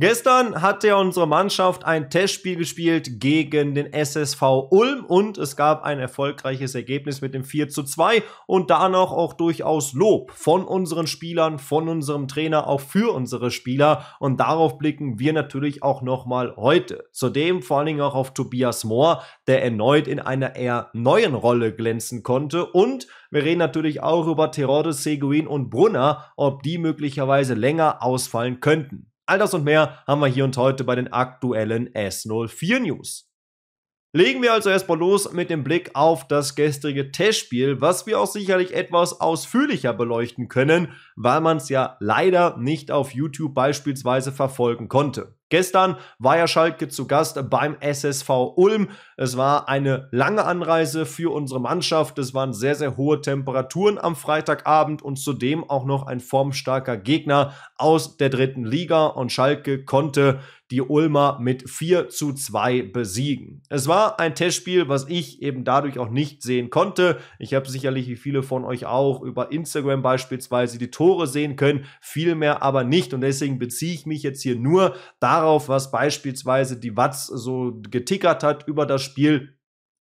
Gestern hat ja unsere Mannschaft ein Testspiel gespielt gegen den SSV Ulm und es gab ein erfolgreiches Ergebnis mit dem 4 zu 2 und da noch auch durchaus Lob von unseren Spielern, von unserem Trainer, auch für unsere Spieler und darauf blicken wir natürlich auch nochmal heute. Zudem vor allen Dingen auch auf Tobias Mohr, der erneut in einer eher neuen Rolle glänzen konnte und wir reden natürlich auch über Terodde, Seguin und Brunner, ob die möglicherweise länger ausfallen könnten. All das und mehr haben wir hier und heute bei den aktuellen S04 News. Legen wir also erstmal los mit dem Blick auf das gestrige Testspiel, was wir auch sicherlich etwas ausführlicher beleuchten können, weil man es ja leider nicht auf YouTube beispielsweise verfolgen konnte. Gestern war ja Schalke zu Gast beim SSV Ulm. Es war eine lange Anreise für unsere Mannschaft. Es waren sehr, sehr hohe Temperaturen am Freitagabend und zudem auch noch ein formstarker Gegner aus der dritten Liga. Und Schalke konnte die Ulmer mit 4 zu 2 besiegen. Es war ein Testspiel, was ich eben dadurch auch nicht sehen konnte. Ich habe sicherlich, wie viele von euch auch, über Instagram beispielsweise die Tore sehen können, viel mehr aber nicht. Und deswegen beziehe ich mich jetzt hier nur darauf, was beispielsweise die Watz so getickert hat über das Spiel.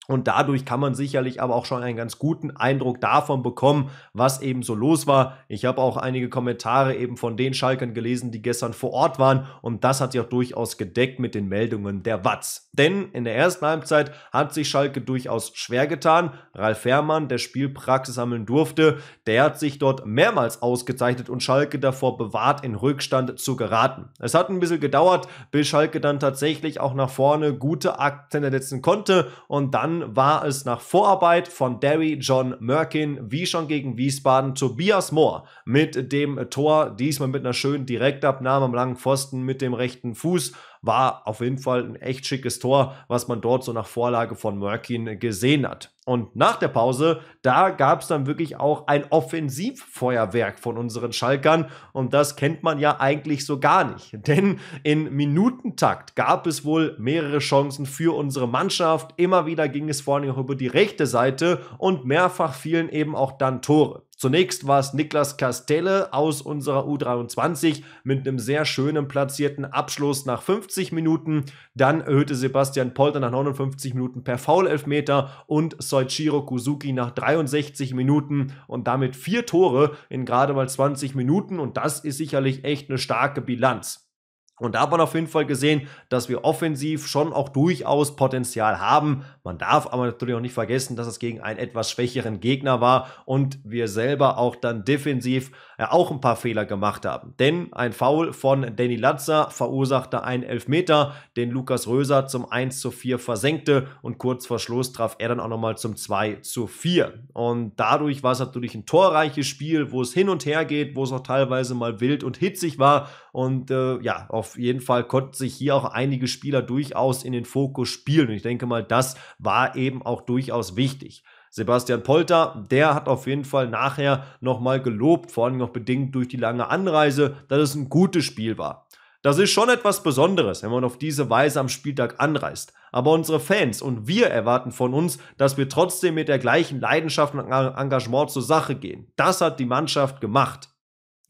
Und dadurch kann man sicherlich aber auch schon einen ganz guten Eindruck davon bekommen, was eben so los war. Ich habe auch einige Kommentare eben von den Schalkern gelesen, die gestern vor Ort waren. Und das hat sich auch durchaus gedeckt mit den Meldungen der Watz. Denn in der ersten Halbzeit hat sich Schalke durchaus schwer getan. Ralf Herrmann, der Spielpraxis sammeln durfte, der hat sich dort mehrmals ausgezeichnet und Schalke davor bewahrt, in Rückstand zu geraten. Es hat ein bisschen gedauert, bis Schalke dann tatsächlich auch nach vorne gute Akzente setzen konnte. Und dann war es nach Vorarbeit von Derry John Merkin, wie schon gegen Wiesbaden, Tobias Mohr mit dem Tor, diesmal mit einer schönen Direktabnahme am langen Pfosten mit dem rechten Fuß war auf jeden Fall ein echt schickes Tor, was man dort so nach Vorlage von Mörkin gesehen hat. Und nach der Pause, da gab es dann wirklich auch ein Offensivfeuerwerk von unseren Schalkern. Und das kennt man ja eigentlich so gar nicht. Denn in Minutentakt gab es wohl mehrere Chancen für unsere Mannschaft. Immer wieder ging es vor allem auch über die rechte Seite und mehrfach fielen eben auch dann Tore. Zunächst war es Niklas Castelle aus unserer U23 mit einem sehr schönen platzierten Abschluss nach 50 Minuten. Dann erhöhte Sebastian Polter nach 59 Minuten per Foulelfmeter und Soichiro Kuzuki nach 63 Minuten und damit vier Tore in gerade mal 20 Minuten. Und das ist sicherlich echt eine starke Bilanz. Und da hat man auf jeden Fall gesehen, dass wir offensiv schon auch durchaus Potenzial haben. Man darf aber natürlich auch nicht vergessen, dass es gegen einen etwas schwächeren Gegner war und wir selber auch dann defensiv äh, auch ein paar Fehler gemacht haben. Denn ein Foul von Danny Latzer verursachte einen Elfmeter, den Lukas Röser zum 1 zu 4 versenkte und kurz vor Schluss traf er dann auch nochmal zum 2 zu 4. Und dadurch war es natürlich ein torreiches Spiel, wo es hin und her geht, wo es auch teilweise mal wild und hitzig war und äh, ja, auf jeden Fall konnten sich hier auch einige Spieler durchaus in den Fokus spielen. Und ich denke mal, das war eben auch durchaus wichtig. Sebastian Polter, der hat auf jeden Fall nachher nochmal gelobt, vor allem auch bedingt durch die lange Anreise, dass es ein gutes Spiel war. Das ist schon etwas Besonderes, wenn man auf diese Weise am Spieltag anreist. Aber unsere Fans und wir erwarten von uns, dass wir trotzdem mit der gleichen Leidenschaft und Engagement zur Sache gehen. Das hat die Mannschaft gemacht.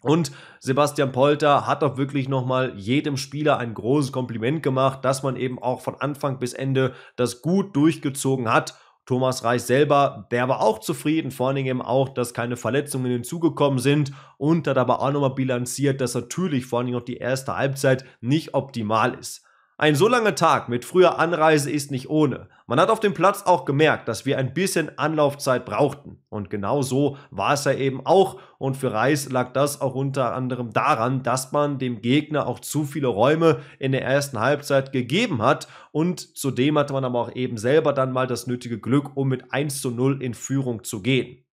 Und Sebastian Polter hat doch wirklich nochmal jedem Spieler ein großes Kompliment gemacht, dass man eben auch von Anfang bis Ende das gut durchgezogen hat. Thomas Reich selber, der war auch zufrieden, vor allen Dingen eben auch, dass keine Verletzungen hinzugekommen sind und hat aber auch nochmal bilanziert, dass natürlich vor allen Dingen auch die erste Halbzeit nicht optimal ist. Ein so langer Tag mit früher Anreise ist nicht ohne. Man hat auf dem Platz auch gemerkt, dass wir ein bisschen Anlaufzeit brauchten. Und genau so war es ja eben auch. Und für Reis lag das auch unter anderem daran, dass man dem Gegner auch zu viele Räume in der ersten Halbzeit gegeben hat. Und zudem hatte man aber auch eben selber dann mal das nötige Glück, um mit 1 zu 0 in Führung zu gehen.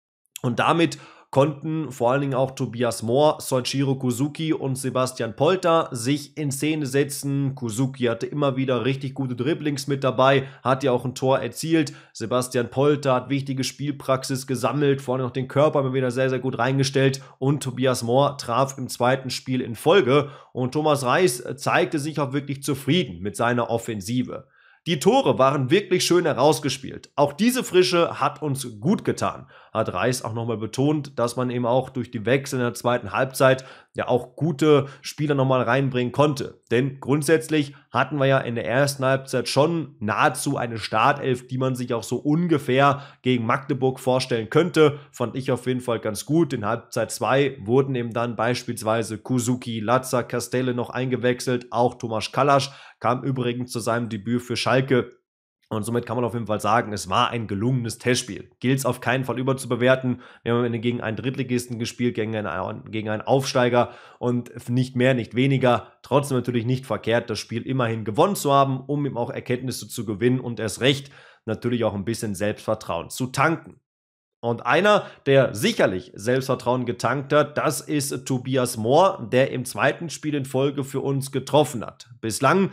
Und damit konnten vor allen Dingen auch Tobias Mohr, Soichiro Kuzuki und Sebastian Polter sich in Szene setzen. Kuzuki hatte immer wieder richtig gute Dribblings mit dabei, hat ja auch ein Tor erzielt. Sebastian Polter hat wichtige Spielpraxis gesammelt, vor allem auch den Körper immer wieder sehr, sehr gut reingestellt und Tobias Mohr traf im zweiten Spiel in Folge und Thomas Reis zeigte sich auch wirklich zufrieden mit seiner Offensive. Die Tore waren wirklich schön herausgespielt. Auch diese Frische hat uns gut getan hat Reis auch nochmal betont, dass man eben auch durch die Wechsel in der zweiten Halbzeit ja auch gute Spieler nochmal reinbringen konnte. Denn grundsätzlich hatten wir ja in der ersten Halbzeit schon nahezu eine Startelf, die man sich auch so ungefähr gegen Magdeburg vorstellen könnte. Fand ich auf jeden Fall ganz gut. In Halbzeit 2 wurden eben dann beispielsweise Kuzuki, Lazza, Castelle noch eingewechselt. Auch Tomasz Kalasch kam übrigens zu seinem Debüt für Schalke und somit kann man auf jeden Fall sagen, es war ein gelungenes Testspiel. Gilt es auf keinen Fall überzubewerten. Wir haben gegen einen Drittligisten gespielt, gegen einen, gegen einen Aufsteiger und nicht mehr, nicht weniger. Trotzdem natürlich nicht verkehrt, das Spiel immerhin gewonnen zu haben, um ihm auch Erkenntnisse zu gewinnen und erst recht natürlich auch ein bisschen Selbstvertrauen zu tanken. Und einer, der sicherlich Selbstvertrauen getankt hat, das ist Tobias Mohr, der im zweiten Spiel in Folge für uns getroffen hat. Bislang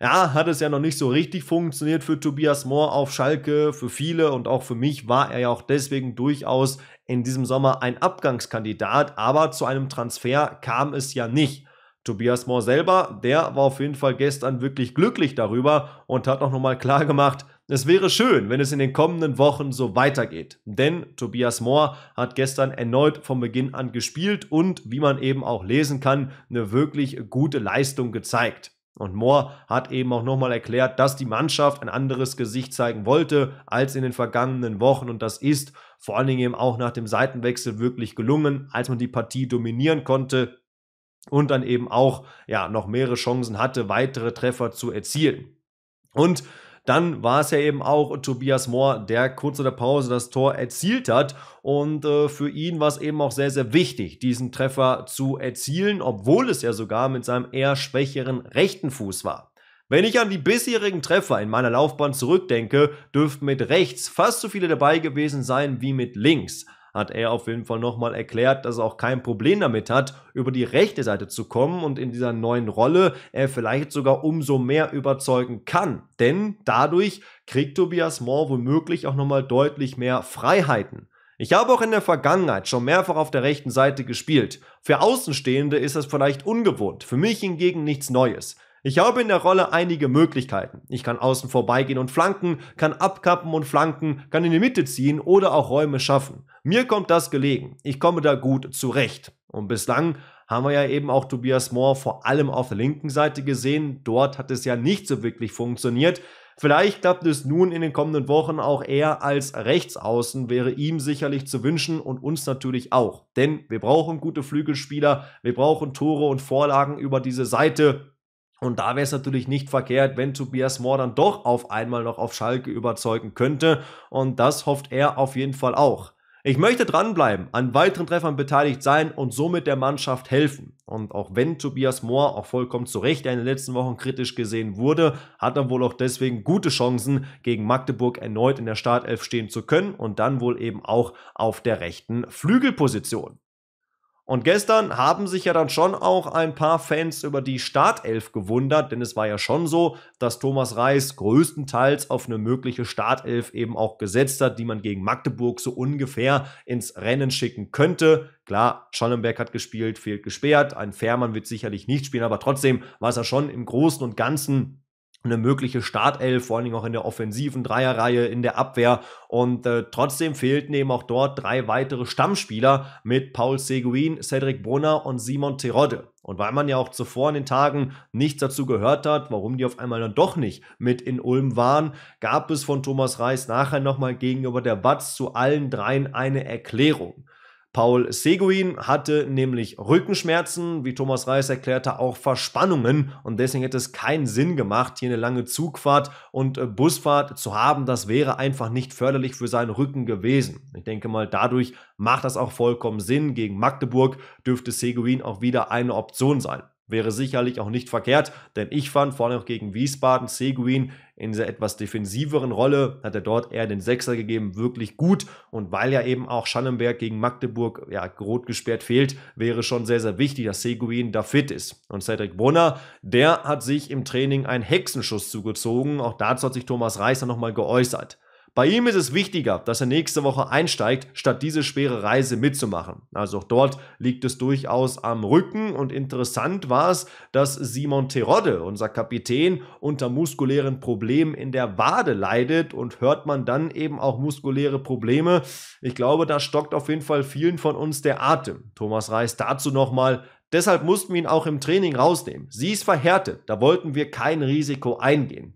ja, hat es ja noch nicht so richtig funktioniert für Tobias Mohr auf Schalke, für viele und auch für mich war er ja auch deswegen durchaus in diesem Sommer ein Abgangskandidat, aber zu einem Transfer kam es ja nicht. Tobias Mohr selber, der war auf jeden Fall gestern wirklich glücklich darüber und hat auch nochmal klargemacht, es wäre schön, wenn es in den kommenden Wochen so weitergeht. Denn Tobias Mohr hat gestern erneut von Beginn an gespielt und, wie man eben auch lesen kann, eine wirklich gute Leistung gezeigt. Und Mohr hat eben auch nochmal erklärt, dass die Mannschaft ein anderes Gesicht zeigen wollte als in den vergangenen Wochen und das ist vor allen Dingen eben auch nach dem Seitenwechsel wirklich gelungen, als man die Partie dominieren konnte und dann eben auch ja noch mehrere Chancen hatte, weitere Treffer zu erzielen. Und dann war es ja eben auch Tobias Mohr, der kurz vor der Pause das Tor erzielt hat. Und äh, für ihn war es eben auch sehr, sehr wichtig, diesen Treffer zu erzielen, obwohl es ja sogar mit seinem eher schwächeren rechten Fuß war. Wenn ich an die bisherigen Treffer in meiner Laufbahn zurückdenke, dürften mit rechts fast so viele dabei gewesen sein wie mit links hat er auf jeden Fall nochmal erklärt, dass er auch kein Problem damit hat, über die rechte Seite zu kommen und in dieser neuen Rolle er vielleicht sogar umso mehr überzeugen kann. Denn dadurch kriegt Tobias Moore womöglich auch nochmal deutlich mehr Freiheiten. Ich habe auch in der Vergangenheit schon mehrfach auf der rechten Seite gespielt. Für Außenstehende ist das vielleicht ungewohnt, für mich hingegen nichts Neues. Ich habe in der Rolle einige Möglichkeiten. Ich kann außen vorbeigehen und flanken, kann abkappen und flanken, kann in die Mitte ziehen oder auch Räume schaffen. Mir kommt das gelegen. Ich komme da gut zurecht. Und bislang haben wir ja eben auch Tobias Mohr vor allem auf der linken Seite gesehen. Dort hat es ja nicht so wirklich funktioniert. Vielleicht klappt es nun in den kommenden Wochen auch eher als Rechtsaußen, wäre ihm sicherlich zu wünschen und uns natürlich auch. Denn wir brauchen gute Flügelspieler, wir brauchen Tore und Vorlagen über diese Seite. Und da wäre es natürlich nicht verkehrt, wenn Tobias Mohr dann doch auf einmal noch auf Schalke überzeugen könnte. Und das hofft er auf jeden Fall auch. Ich möchte dranbleiben, an weiteren Treffern beteiligt sein und somit der Mannschaft helfen. Und auch wenn Tobias Mohr auch vollkommen zu Recht in den letzten Wochen kritisch gesehen wurde, hat er wohl auch deswegen gute Chancen, gegen Magdeburg erneut in der Startelf stehen zu können und dann wohl eben auch auf der rechten Flügelposition. Und gestern haben sich ja dann schon auch ein paar Fans über die Startelf gewundert, denn es war ja schon so, dass Thomas Reis größtenteils auf eine mögliche Startelf eben auch gesetzt hat, die man gegen Magdeburg so ungefähr ins Rennen schicken könnte. Klar, Schollenberg hat gespielt, fehlt gesperrt, ein Fährmann wird sicherlich nicht spielen, aber trotzdem war es ja schon im Großen und Ganzen eine mögliche Startelf, vor allen Dingen auch in der offensiven Dreierreihe, in der Abwehr. Und äh, trotzdem fehlten eben auch dort drei weitere Stammspieler mit Paul Seguin, Cedric Brunner und Simon Terodde. Und weil man ja auch zuvor in den Tagen nichts dazu gehört hat, warum die auf einmal dann doch nicht mit in Ulm waren, gab es von Thomas Reis nachher nochmal gegenüber der Watz zu allen dreien eine Erklärung. Paul Seguin hatte nämlich Rückenschmerzen, wie Thomas Reis erklärte, auch Verspannungen und deswegen hätte es keinen Sinn gemacht, hier eine lange Zugfahrt und äh, Busfahrt zu haben. Das wäre einfach nicht förderlich für seinen Rücken gewesen. Ich denke mal, dadurch macht das auch vollkommen Sinn. Gegen Magdeburg dürfte Seguin auch wieder eine Option sein. Wäre sicherlich auch nicht verkehrt, denn ich fand vor allem auch gegen Wiesbaden Seguin in dieser etwas defensiveren Rolle, hat er dort eher den Sechser gegeben, wirklich gut. Und weil ja eben auch Schallenberg gegen Magdeburg ja, rot gesperrt fehlt, wäre schon sehr, sehr wichtig, dass Seguin da fit ist. Und Cedric Brunner, der hat sich im Training einen Hexenschuss zugezogen. Auch dazu hat sich Thomas Reis dann nochmal geäußert. Bei ihm ist es wichtiger, dass er nächste Woche einsteigt, statt diese schwere Reise mitzumachen. Also auch dort liegt es durchaus am Rücken und interessant war es, dass Simon Terodde, unser Kapitän, unter muskulären Problemen in der Wade leidet und hört man dann eben auch muskuläre Probleme. Ich glaube, da stockt auf jeden Fall vielen von uns der Atem. Thomas Reis dazu nochmal, Deshalb mussten wir ihn auch im Training rausnehmen. Sie ist verhärtet, da wollten wir kein Risiko eingehen.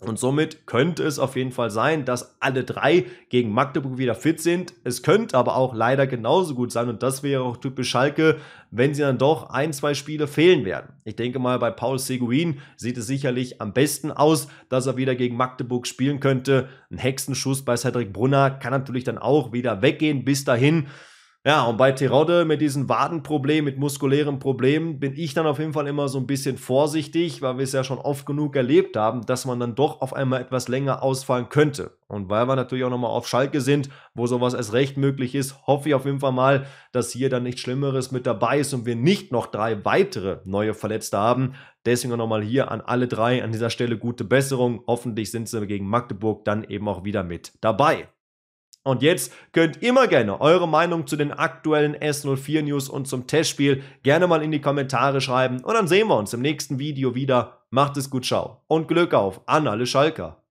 Und somit könnte es auf jeden Fall sein, dass alle drei gegen Magdeburg wieder fit sind. Es könnte aber auch leider genauso gut sein, und das wäre auch typisch Schalke, wenn sie dann doch ein, zwei Spiele fehlen werden. Ich denke mal, bei Paul Seguin sieht es sicherlich am besten aus, dass er wieder gegen Magdeburg spielen könnte. Ein Hexenschuss bei Cedric Brunner kann natürlich dann auch wieder weggehen. Bis dahin ja, und bei Terodde mit diesen Wadenproblemen, mit muskulären Problemen, bin ich dann auf jeden Fall immer so ein bisschen vorsichtig, weil wir es ja schon oft genug erlebt haben, dass man dann doch auf einmal etwas länger ausfallen könnte. Und weil wir natürlich auch nochmal auf Schalke sind, wo sowas erst recht möglich ist, hoffe ich auf jeden Fall mal, dass hier dann nichts Schlimmeres mit dabei ist und wir nicht noch drei weitere neue Verletzte haben. Deswegen nochmal hier an alle drei an dieser Stelle gute Besserung. Hoffentlich sind sie gegen Magdeburg dann eben auch wieder mit dabei. Und jetzt könnt immer gerne eure Meinung zu den aktuellen S04 News und zum Testspiel gerne mal in die Kommentare schreiben. Und dann sehen wir uns im nächsten Video wieder. Macht es gut, ciao und Glück auf an alle Schalker.